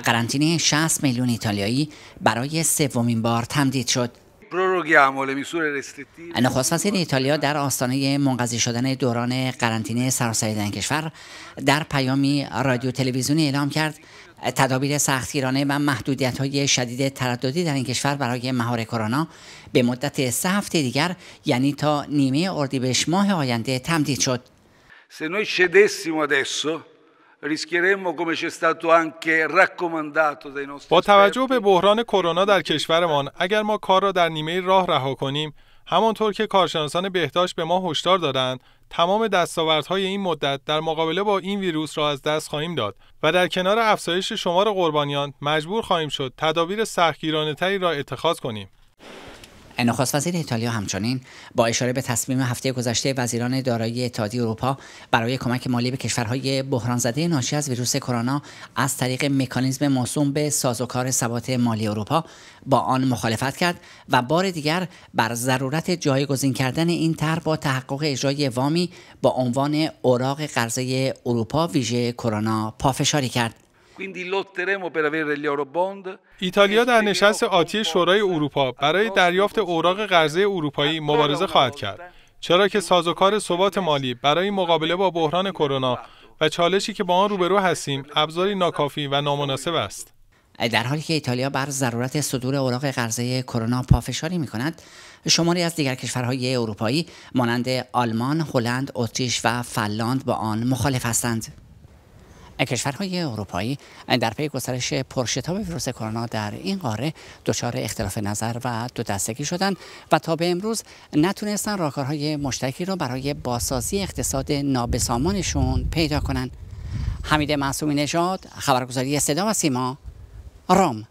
قرنطینه 60 میلیون ایتالیایی برای سومین بار تمدید شد. نخست وزیر ایتالیا در آستانه منقضی شدن دوران قرنطینه سراسری در کشور در پیامی رادیو تلویزیونی اعلام کرد تدابیر سختگیرانه و محدودیت های شدید ترددی در این کشور برای مهار کرونا به مدت سه هفته دیگر یعنی تا نیمه اردیبهشت ماه آینده تمدید شد. با توجه به بحران کرونا در کشورمان اگر ما کار را در نیمه راه رها کنیم همانطور که کارشناسان بهداشت به ما هشدار دادند تمام دستاوردهای این مدت در مقابله با این ویروس را از دست خواهیم داد و در کنار افزایش شمار قربانیان مجبور خواهیم شد تدابیر سختگیرانهتری را اتخاذ کنیم نخست وزیر ایتالیا همچنین با اشاره به تصمیم هفته گذشته وزیران دارایی اتحادیه اروپا برای کمک مالی به کشورهای بحران زده ناشی از ویروس کرونا از طریق مکانیزم موسوم به سازوکار ثبات مالی اروپا با آن مخالفت کرد و بار دیگر بر ضرورت جایگزین کردن این طرح با تحقق اجرای وامی با عنوان اوراق قرضه اروپا ویژه کرونا پافشاری کرد ایتالیا در نشست آتی شورای اروپا برای دریافت اوراق قرضه اروپایی مبارزه خواهد کرد چرا که سازوکار ثبات مالی برای مقابله با بحران کرونا و چالشی که با آن روبرو هستیم ابزاری ناکافی و نامناسب است در حالی که ایتالیا بر ضرورت صدور اوراق قرضه کرونا پافشاری می کند شماری از دیگر کشورهای اروپایی مانند آلمان، هلند، اتریش و فلاند با آن مخالف هستند کشورهای اروپایی در پی گسترش پرشتاب ویروس کرونا در این قاره دچار اختلاف نظر و دو دستگی شدند و تا به امروز نتونستن راهکارهای مشترکی را برای بازسازی اقتصاد نابسامانشون پیدا کنند. حمید معصومی نژاد خبرگزاری صدا و سیما رام